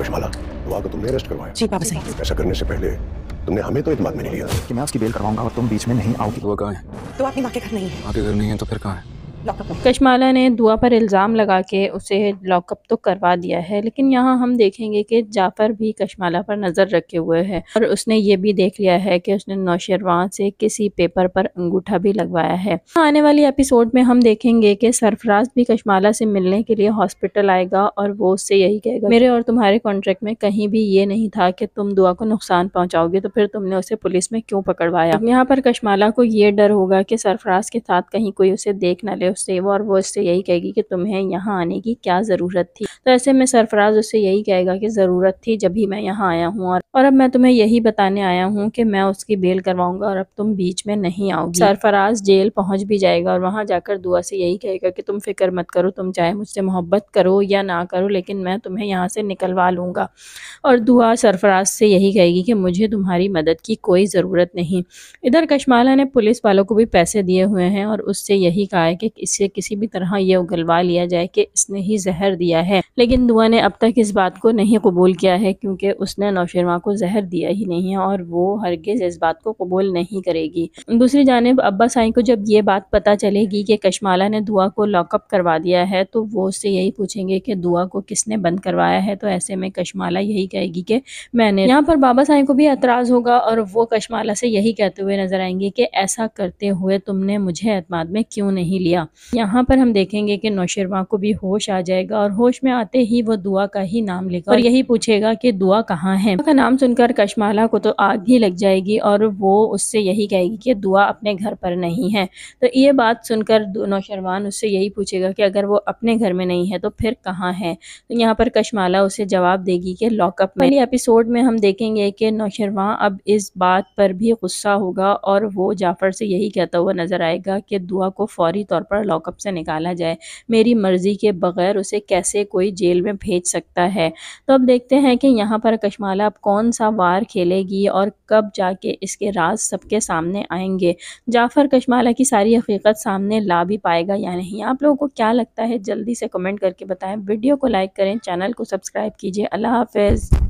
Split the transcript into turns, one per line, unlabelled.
कश्माला दुआ को तुमने अरेस्ट करवाया जी पापा साहब ऐसा करने से पहले तुमने हमें तो इतमाद में नहीं लिया कि मैं उसकी बेल करवाऊंगा और तुम बीच में नहीं आओगी तो वो कहाँ है तो आपकी माँ के घर नहीं है माँ के घर नहीं है तो फिर कहाँ है कशमाला ने दुआ पर इल्ज़ाम लगा के उसे लॉकअप तो करवा दिया है लेकिन यहाँ हम देखेंगे कि जाफ़र भी कशमाला पर नज़र रखे हुए है और उसने ये भी देख लिया है कि उसने नौशरवां से किसी पेपर पर अंगूठा भी लगवाया है आने वाली एपिसोड में हम देखेंगे कि सरफराज भी कश्माला से मिलने के लिए हॉस्पिटल आएगा और वो उससे यही कहेगा मेरे और तुम्हारे कॉन्ट्रैक्ट में कहीं भी ये नहीं था कि तुम दुआ को नुकसान पहुँचाओगे तो फिर तुमने उसे पुलिस में क्यों पकड़वाया यहाँ पर कशमाला को ये डर होगा कि सरफराज के साथ कहीं कोई उसे देख ना ले उससे और वो उससे यही कहेगी कि तुम्हें यहाँ आने की क्या ज़रूरत थी तो ऐसे में सरफराज उससे यही कहेगा कि ज़रूरत थी जब ही मैं यहाँ आया हूँ और अब मैं तुम्हें यही बताने आया हूँ कि मैं उसकी बेल करवाऊंगा और अब तुम बीच में नहीं आओगी सरफराज जेल पहुँच भी जाएगा और वहाँ जाकर दुआ से यही कहेगा कि तुम फिक्र मत करो तुम चाहे मुझसे मोहब्बत करो या ना करो लेकिन मैं तुम्हें यहाँ से निकलवा लूँगा और दुआ सरफराज से यही कहेगी कि मुझे तुम्हारी मदद की कोई ज़रूरत नहीं इधर कश्माला ने पुलिस वालों को भी पैसे दिए हुए हैं और उससे यही कहा है कि इससे किसी भी तरह यह उगलवा लिया जाए कि इसने ही जहर दिया है लेकिन दुआ ने अब तक इस बात को नहीं कबूल किया है क्योंकि उसने नौशरमा को जहर दिया ही नहीं है और वो हरगिज़ इस बात को कबूल नहीं करेगी दूसरी जानब अब्बा साई को जब ये बात पता चलेगी कि कशमाला ने दुआ को लॉकअप करवा दिया है तो वो उससे यही पूछेंगे कि दुआ को किसने बंद करवाया है तो ऐसे में कशमाला यही कहेगी कि मैंने यहाँ पर बाबा साई को भी एतराज़ होगा और वो कश्माला से यही कहते हुए नज़र आएंगे कि ऐसा करते हुए तुमने मुझे अतमाद में क्यों नहीं लिया यहाँ पर हम देखेंगे कि नौशरमा को भी होश आ जाएगा और होश में आते आते ही वो दुआ का ही नाम लेगा और यही पूछेगा कि दुआ कहाँ है का नाम सुनकर कशमाला को तो आग ही लग जाएगी और वो उससे यही कहेगी कि दुआ अपने घर पर नहीं है तो ये बात सुनकर नौशरवान उससे यही पूछेगा कि अगर वो अपने घर में नहीं है तो फिर कहाँ है तो यहाँ पर कशमाला उसे जवाब देगी कि लॉकअप में पहले एपिसोड में हम देखेंगे कि नौशरवान अब इस बात पर भी गुस्सा होगा और वो जाफ़र से यही कहता हुआ नज़र आएगा कि दुआ को फौरी तौर पर लॉकअप से निकाला जाए मेरी मर्ज़ी के बगैर उसे कैसे कोई कोई जेल में भेज सकता है तो अब देखते हैं कि यहाँ पर कशमाला अब कौन सा वार खेलेगी और कब जाके इसके राज सबके सामने आएंगे जाफ़र कशमाला की सारी हकीकत सामने ला भी पाएगा या नहीं आप लोगों को क्या लगता है जल्दी से कमेंट करके बताएं वीडियो को लाइक करें चैनल को सब्सक्राइब कीजिए अल्लाह हाफिज़